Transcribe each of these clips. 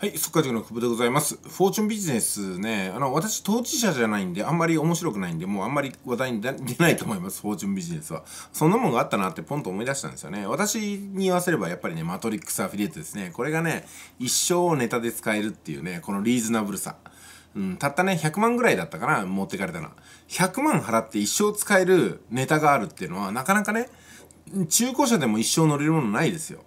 はい、速稼塾の久保でございます。フォーチュンビジネスね、あの、私当事者じゃないんで、あんまり面白くないんで、もうあんまり話題に出ないと思います、フォーチュンビジネスは。そんなもんがあったなってポンと思い出したんですよね。私に言わせればやっぱりね、マトリックスアフィリエイトですね。これがね、一生ネタで使えるっていうね、このリーズナブルさ。うん、たったね、100万ぐらいだったかな、持ってかれたな。100万払って一生使えるネタがあるっていうのは、なかなかね、中古車でも一生乗れるものないですよ。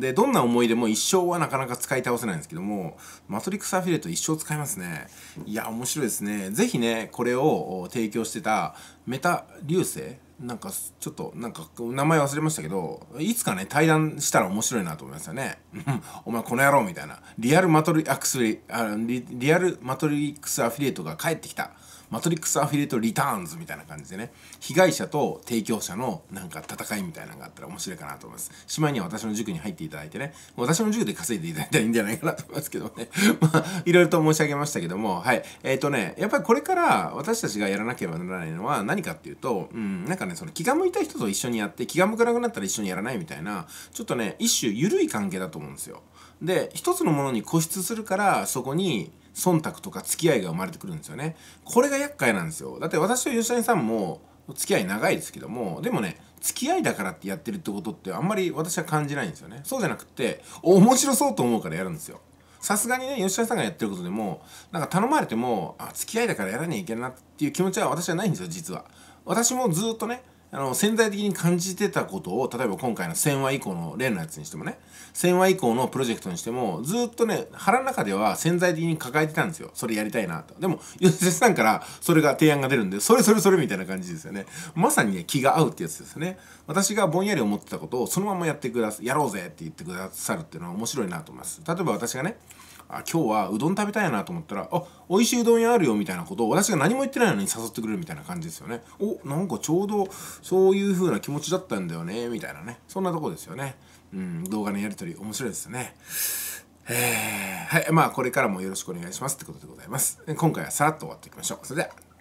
で、どんな思い出も一生はなかなか使い倒せないんですけども、マトリックスアフィリエイト一生使いますね。いや、面白いですね。ぜひね、これを提供してた、メタ流星なんかちょっとなんか名前忘れましたけどいつかね対談したら面白いなと思いましたね お前この野郎みたいなリアルマトリックスリリアルマトリックスアフィリエイトが帰ってきたマトリックスアフィリエイトリターンズみたいな感じでね被害者と提供者のなんか戦いみたいなのがあったら面白いかなと思いますしまいには私の塾に入っていただいてね私の塾で稼いでいただいたらいいんじゃないかなと思いますけどね まあいろいろと申し上げましたけどもはいえっ、ー、とねやっぱりこれから私たちがやらなければならないのは何何かっていうと、うん、なんかね、その気が向いた人と一緒にやって、気が向かなくなったら一緒にやらないみたいな、ちょっとね、一種緩い関係だと思うんですよ。で、一つのものに固執するから、そこに、忖度とか付き合いが生まれてくるんですよね。これが厄介なんですよ。だって私と吉谷さんも、付き合い長いですけども、でもね、付き合いだからってやってるってことってあんまり私は感じないんですよね。そうじゃなくて、面白そうと思うからやるんですよ。さすがにね吉田さんがやってることでもなんか頼まれてもあ付き合いだからやらなきゃいけないなっていう気持ちは私はないんですよ実は。私もずっとねあの潜在的に感じてたことを例えば今回の1000話以降の例のやつにしてもね1000話以降のプロジェクトにしてもずっとね腹の中では潜在的に抱えてたんですよそれやりたいなとでも吉田さんからそれが提案が出るんでそれそれそれみたいな感じですよねまさにね気が合うってやつですね私がぼんやり思ってたことをそのままやってくださやろうぜって言ってくださるっていうのは面白いなと思います例えば私がねあ今日はうどん食べたいなと思ったらあ美味しいうどん屋あるよみたいなことを私が何も言ってないのに誘ってくれるみたいな感じですよねおなんかちょうどそういう風な気持ちだったんだよねみたいなねそんなとこですよね、うん、動画のやり取り面白いですよねえはい。まあ、これからもよろしくお願いしますってことでございます。今回はさらっと終わっていきましょう。それでは。